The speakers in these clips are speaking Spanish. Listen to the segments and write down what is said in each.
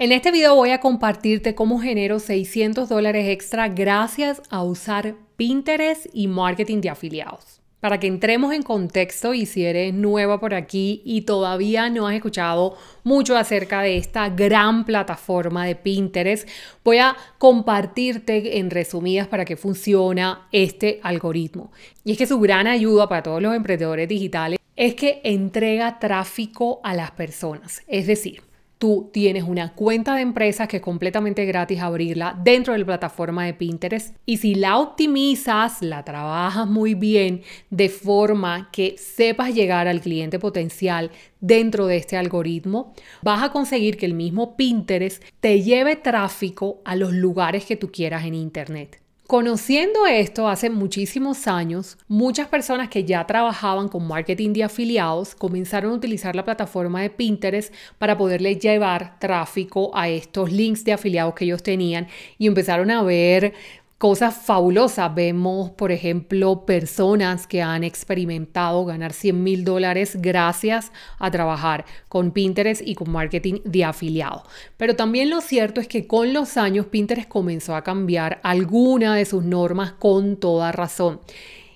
En este video voy a compartirte cómo genero 600 dólares extra gracias a usar Pinterest y marketing de afiliados. Para que entremos en contexto y si eres nueva por aquí y todavía no has escuchado mucho acerca de esta gran plataforma de Pinterest, voy a compartirte en resumidas para que funciona este algoritmo. Y es que su gran ayuda para todos los emprendedores digitales es que entrega tráfico a las personas. Es decir, Tú tienes una cuenta de empresas que es completamente gratis abrirla dentro de la plataforma de Pinterest y si la optimizas, la trabajas muy bien de forma que sepas llegar al cliente potencial dentro de este algoritmo, vas a conseguir que el mismo Pinterest te lleve tráfico a los lugares que tú quieras en Internet. Conociendo esto hace muchísimos años, muchas personas que ya trabajaban con marketing de afiliados comenzaron a utilizar la plataforma de Pinterest para poderle llevar tráfico a estos links de afiliados que ellos tenían y empezaron a ver cosas fabulosas. Vemos, por ejemplo, personas que han experimentado ganar 100 mil dólares gracias a trabajar con Pinterest y con marketing de afiliado. Pero también lo cierto es que con los años Pinterest comenzó a cambiar alguna de sus normas con toda razón.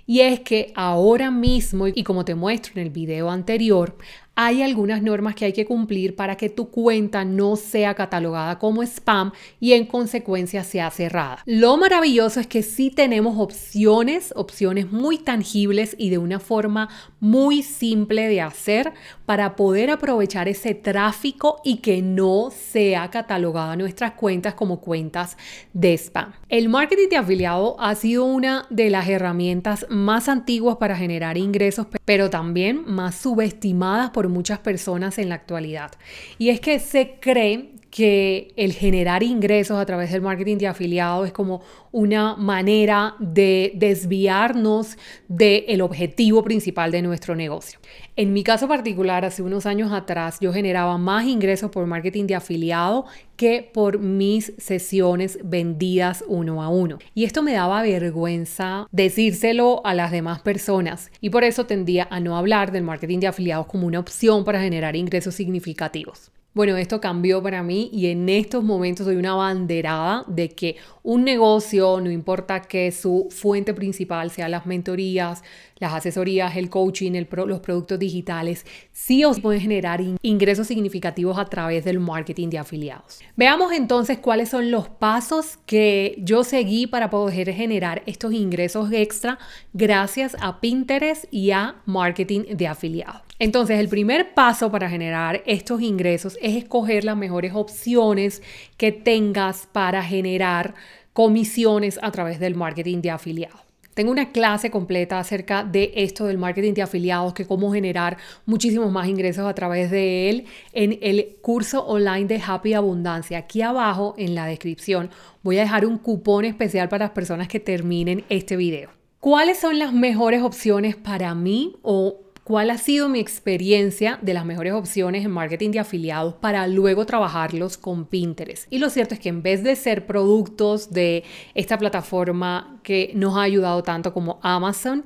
Y es que ahora mismo, y como te muestro en el video anterior, hay algunas normas que hay que cumplir para que tu cuenta no sea catalogada como spam y en consecuencia sea cerrada. Lo maravilloso es que sí tenemos opciones, opciones muy tangibles y de una forma muy simple de hacer para poder aprovechar ese tráfico y que no sea catalogada nuestras cuentas como cuentas de spam. El marketing de afiliado ha sido una de las herramientas más antiguas para generar ingresos, pero también más subestimadas por muchas personas en la actualidad. Y es que se cree que el generar ingresos a través del marketing de afiliado es como una manera de desviarnos del objetivo principal de nuestro negocio. En mi caso particular, hace unos años atrás yo generaba más ingresos por marketing de afiliado que por mis sesiones vendidas uno a uno. Y esto me daba vergüenza decírselo a las demás personas y por eso tendía a no hablar del marketing de afiliados como una opción para generar ingresos significativos. Bueno, esto cambió para mí y en estos momentos soy una banderada de que un negocio, no importa que su fuente principal sea las mentorías, las asesorías, el coaching, los productos digitales, sí os pueden generar ingresos significativos a través del marketing de afiliados. Veamos entonces cuáles son los pasos que yo seguí para poder generar estos ingresos extra gracias a Pinterest y a marketing de afiliados. Entonces, el primer paso para generar estos ingresos es escoger las mejores opciones que tengas para generar comisiones a través del marketing de afiliados. Tengo una clase completa acerca de esto del marketing de afiliados, que cómo generar muchísimos más ingresos a través de él en el curso online de Happy Abundancia. Aquí abajo en la descripción voy a dejar un cupón especial para las personas que terminen este video. ¿Cuáles son las mejores opciones para mí o cuál ha sido mi experiencia de las mejores opciones en marketing de afiliados para luego trabajarlos con Pinterest. Y lo cierto es que en vez de ser productos de esta plataforma que nos ha ayudado tanto como Amazon,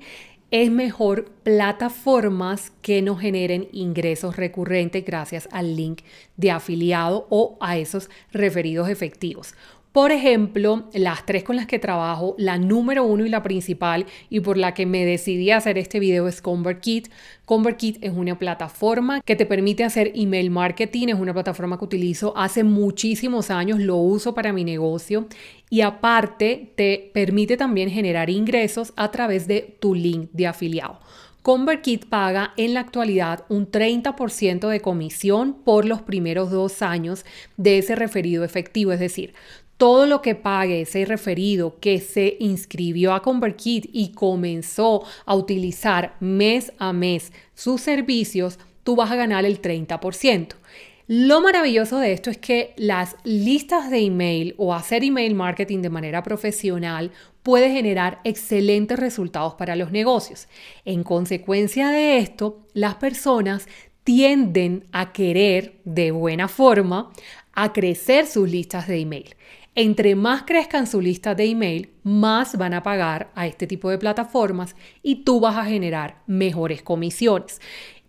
es mejor plataformas que nos generen ingresos recurrentes gracias al link de afiliado o a esos referidos efectivos. Por ejemplo, las tres con las que trabajo, la número uno y la principal y por la que me decidí a hacer este video es ConvertKit. ConvertKit es una plataforma que te permite hacer email marketing, es una plataforma que utilizo hace muchísimos años, lo uso para mi negocio y aparte te permite también generar ingresos a través de tu link de afiliado. ConvertKit paga en la actualidad un 30% de comisión por los primeros dos años de ese referido efectivo, es decir, todo lo que pague ese referido que se inscribió a ConvertKit y comenzó a utilizar mes a mes sus servicios, tú vas a ganar el 30%. Lo maravilloso de esto es que las listas de email o hacer email marketing de manera profesional puede generar excelentes resultados para los negocios. En consecuencia de esto, las personas tienden a querer de buena forma a crecer sus listas de email. Entre más crezcan su lista de email, más van a pagar a este tipo de plataformas y tú vas a generar mejores comisiones.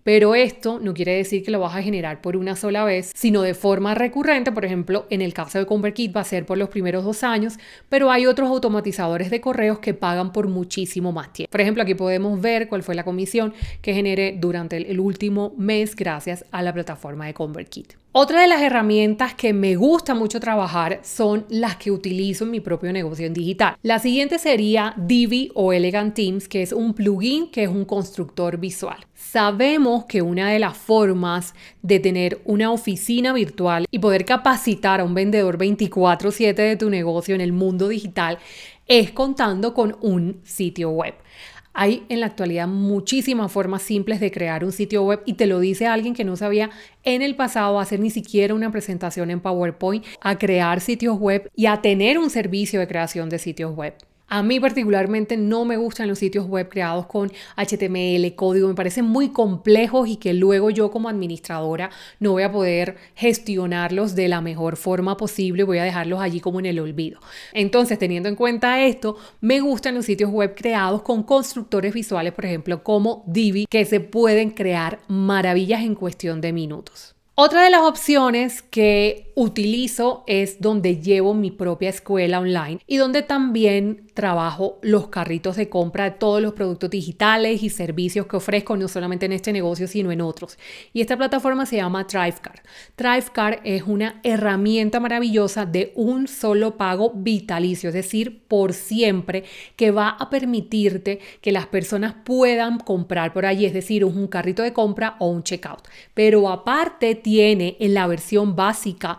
Pero esto no quiere decir que lo vas a generar por una sola vez, sino de forma recurrente. Por ejemplo, en el caso de ConvertKit va a ser por los primeros dos años, pero hay otros automatizadores de correos que pagan por muchísimo más tiempo. Por ejemplo, aquí podemos ver cuál fue la comisión que generé durante el último mes gracias a la plataforma de ConvertKit. Otra de las herramientas que me gusta mucho trabajar son las que utilizo en mi propio negocio en digital. La siguiente sería Divi o Elegant Teams, que es un plugin que es un constructor visual. Sabemos que una de las formas de tener una oficina virtual y poder capacitar a un vendedor 24/7 de tu negocio en el mundo digital es contando con un sitio web. Hay en la actualidad muchísimas formas simples de crear un sitio web y te lo dice alguien que no sabía en el pasado hacer ni siquiera una presentación en PowerPoint, a crear sitios web y a tener un servicio de creación de sitios web. A mí particularmente no me gustan los sitios web creados con HTML, código, me parecen muy complejos y que luego yo como administradora no voy a poder gestionarlos de la mejor forma posible, voy a dejarlos allí como en el olvido. Entonces, teniendo en cuenta esto, me gustan los sitios web creados con constructores visuales, por ejemplo, como Divi, que se pueden crear maravillas en cuestión de minutos. Otra de las opciones que utilizo es donde llevo mi propia escuela online y donde también trabajo los carritos de compra de todos los productos digitales y servicios que ofrezco, no solamente en este negocio, sino en otros. Y esta plataforma se llama Drivecar. Drivecar es una herramienta maravillosa de un solo pago vitalicio, es decir, por siempre, que va a permitirte que las personas puedan comprar por allí, es decir, un carrito de compra o un checkout. Pero aparte tiene en la versión básica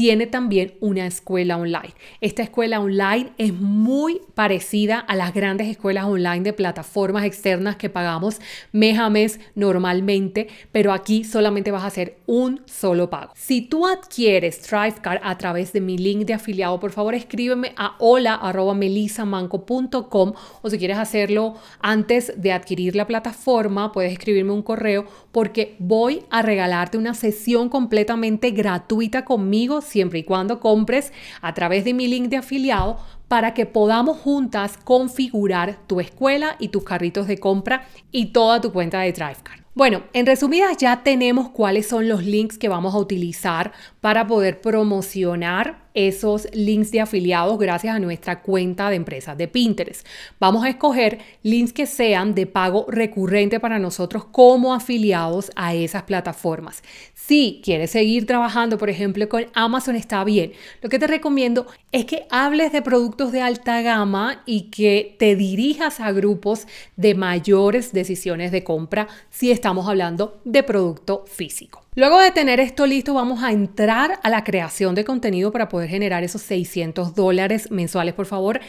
tiene también una escuela online. Esta escuela online es muy parecida a las grandes escuelas online de plataformas externas que pagamos mes a mes normalmente, pero aquí solamente vas a hacer un solo pago. Si tú adquieres Thrivecard a través de mi link de afiliado, por favor escríbeme a hola.melisamanco.com o si quieres hacerlo antes de adquirir la plataforma, puedes escribirme un correo porque voy a regalarte una sesión completamente gratuita conmigo siempre y cuando compres a través de mi link de afiliado para que podamos juntas configurar tu escuela y tus carritos de compra y toda tu cuenta de DriveCard. Bueno, en resumidas ya tenemos cuáles son los links que vamos a utilizar para poder promocionar esos links de afiliados gracias a nuestra cuenta de empresas de Pinterest. Vamos a escoger links que sean de pago recurrente para nosotros como afiliados a esas plataformas. Si quieres seguir trabajando, por ejemplo, con Amazon, está bien. Lo que te recomiendo es que hables de productos de alta gama y que te dirijas a grupos de mayores decisiones de compra si estamos hablando de producto físico. Luego de tener esto listo, vamos a entrar a la creación de contenido para poder generar esos 600 dólares mensuales. Por favor,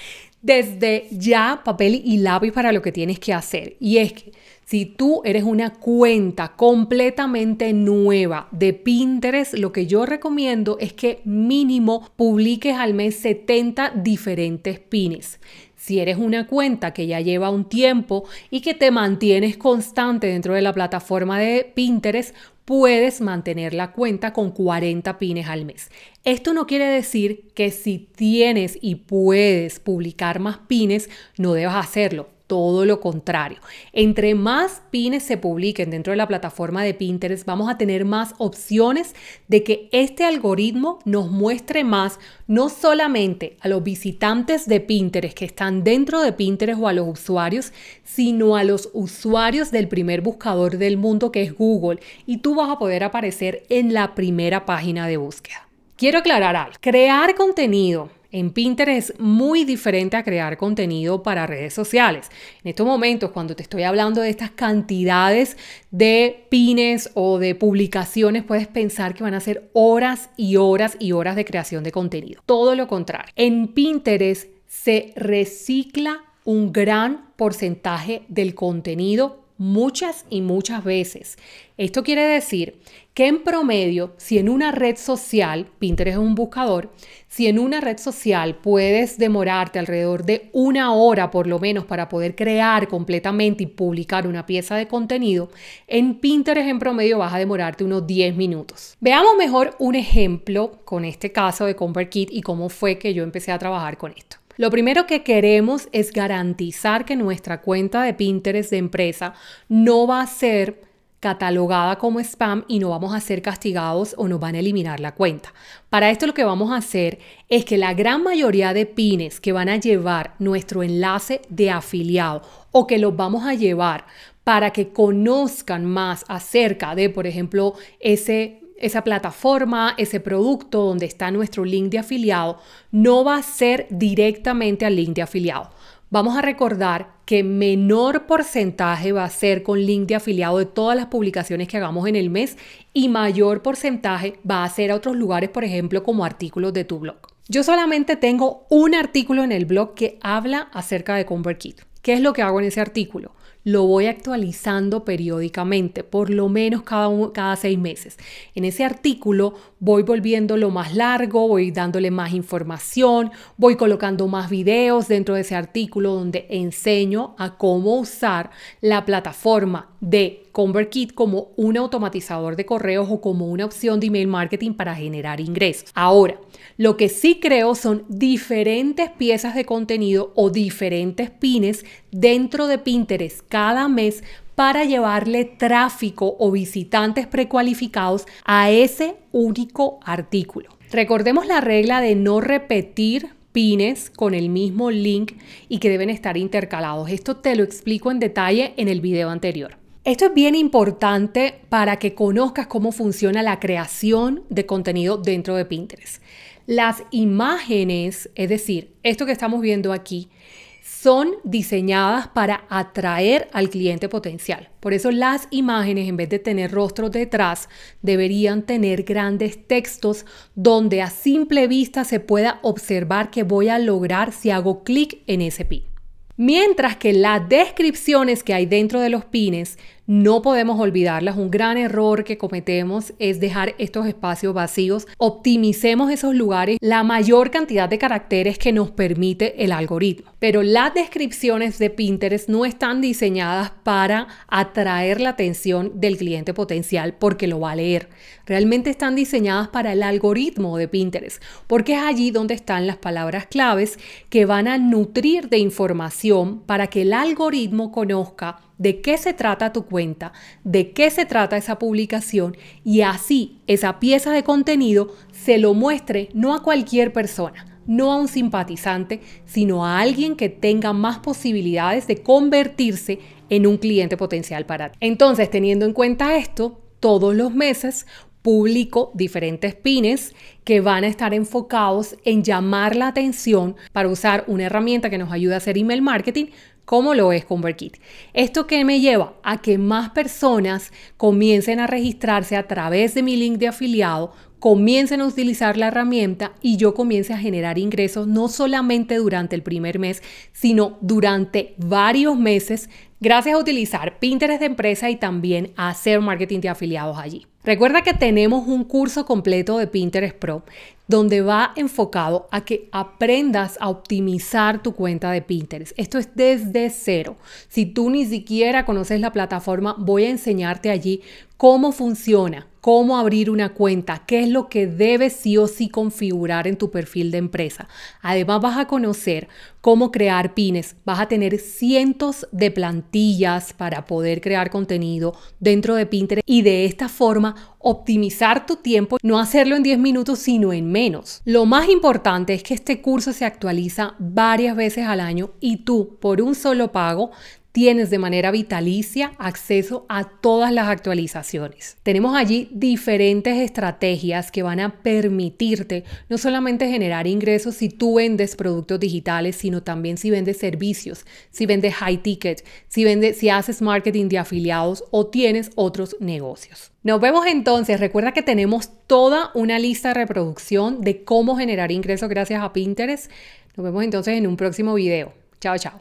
desde ya papel y lápiz para lo que tienes que hacer. Y es que si tú eres una cuenta completamente nueva de Pinterest, lo que yo recomiendo es que mínimo publiques al mes 70 diferentes pines. Si eres una cuenta que ya lleva un tiempo y que te mantienes constante dentro de la plataforma de Pinterest, puedes mantener la cuenta con 40 pines al mes. Esto no quiere decir que si tienes y puedes publicar más pines, no debas hacerlo todo lo contrario. Entre más pines se publiquen dentro de la plataforma de Pinterest, vamos a tener más opciones de que este algoritmo nos muestre más, no solamente a los visitantes de Pinterest que están dentro de Pinterest o a los usuarios, sino a los usuarios del primer buscador del mundo que es Google. Y tú vas a poder aparecer en la primera página de búsqueda. Quiero aclarar algo. Crear contenido en Pinterest es muy diferente a crear contenido para redes sociales. En estos momentos, cuando te estoy hablando de estas cantidades de pines o de publicaciones, puedes pensar que van a ser horas y horas y horas de creación de contenido. Todo lo contrario. En Pinterest se recicla un gran porcentaje del contenido muchas y muchas veces. Esto quiere decir que en promedio, si en una red social, Pinterest es un buscador, si en una red social puedes demorarte alrededor de una hora por lo menos para poder crear completamente y publicar una pieza de contenido, en Pinterest en promedio vas a demorarte unos 10 minutos. Veamos mejor un ejemplo con este caso de ConvertKit y cómo fue que yo empecé a trabajar con esto. Lo primero que queremos es garantizar que nuestra cuenta de Pinterest de empresa no va a ser catalogada como spam y no vamos a ser castigados o nos van a eliminar la cuenta. Para esto lo que vamos a hacer es que la gran mayoría de pines que van a llevar nuestro enlace de afiliado o que los vamos a llevar para que conozcan más acerca de, por ejemplo, ese esa plataforma, ese producto donde está nuestro link de afiliado, no va a ser directamente al link de afiliado. Vamos a recordar que menor porcentaje va a ser con link de afiliado de todas las publicaciones que hagamos en el mes y mayor porcentaje va a ser a otros lugares, por ejemplo, como artículos de tu blog. Yo solamente tengo un artículo en el blog que habla acerca de ConvertKit. ¿Qué es lo que hago en ese artículo? lo voy actualizando periódicamente, por lo menos cada, cada seis meses. En ese artículo voy volviéndolo más largo, voy dándole más información, voy colocando más videos dentro de ese artículo donde enseño a cómo usar la plataforma de ConvertKit como un automatizador de correos o como una opción de email marketing para generar ingresos. Ahora, lo que sí creo son diferentes piezas de contenido o diferentes pines dentro de Pinterest cada mes para llevarle tráfico o visitantes precualificados a ese único artículo. Recordemos la regla de no repetir pines con el mismo link y que deben estar intercalados. Esto te lo explico en detalle en el video anterior. Esto es bien importante para que conozcas cómo funciona la creación de contenido dentro de Pinterest. Las imágenes, es decir, esto que estamos viendo aquí, son diseñadas para atraer al cliente potencial. Por eso las imágenes, en vez de tener rostros detrás, deberían tener grandes textos donde a simple vista se pueda observar qué voy a lograr si hago clic en ese pin. Mientras que las descripciones que hay dentro de los pines no podemos olvidarlas. Un gran error que cometemos es dejar estos espacios vacíos. Optimicemos esos lugares, la mayor cantidad de caracteres que nos permite el algoritmo. Pero las descripciones de Pinterest no están diseñadas para atraer la atención del cliente potencial porque lo va a leer. Realmente están diseñadas para el algoritmo de Pinterest porque es allí donde están las palabras claves que van a nutrir de información para que el algoritmo conozca de qué se trata tu cuenta, de qué se trata esa publicación y así esa pieza de contenido se lo muestre no a cualquier persona, no a un simpatizante, sino a alguien que tenga más posibilidades de convertirse en un cliente potencial para ti. Entonces, teniendo en cuenta esto, todos los meses publico diferentes pines que van a estar enfocados en llamar la atención para usar una herramienta que nos ayuda a hacer email marketing, ¿Cómo lo es ConvertKit. Esto que me lleva a que más personas comiencen a registrarse a través de mi link de afiliado, comiencen a utilizar la herramienta y yo comience a generar ingresos no solamente durante el primer mes, sino durante varios meses gracias a utilizar Pinterest de empresa y también a hacer marketing de afiliados allí. Recuerda que tenemos un curso completo de Pinterest Pro donde va enfocado a que aprendas a optimizar tu cuenta de Pinterest. Esto es desde cero. Si tú ni siquiera conoces la plataforma, voy a enseñarte allí cómo funciona, cómo abrir una cuenta, qué es lo que debes sí o sí configurar en tu perfil de empresa. Además vas a conocer cómo crear pines, vas a tener cientos de plantillas para poder crear contenido dentro de Pinterest y de esta forma optimizar tu tiempo, no hacerlo en 10 minutos sino en menos. Lo más importante es que este curso se actualiza varias veces al año y tú por un solo pago tienes de manera vitalicia acceso a todas las actualizaciones. Tenemos allí diferentes estrategias que van a permitirte no solamente generar ingresos si tú vendes productos digitales, sino también si vendes servicios, si vendes high ticket, si, vendes, si haces marketing de afiliados o tienes otros negocios. Nos vemos entonces. Recuerda que tenemos toda una lista de reproducción de cómo generar ingresos gracias a Pinterest. Nos vemos entonces en un próximo video. Chao, chao.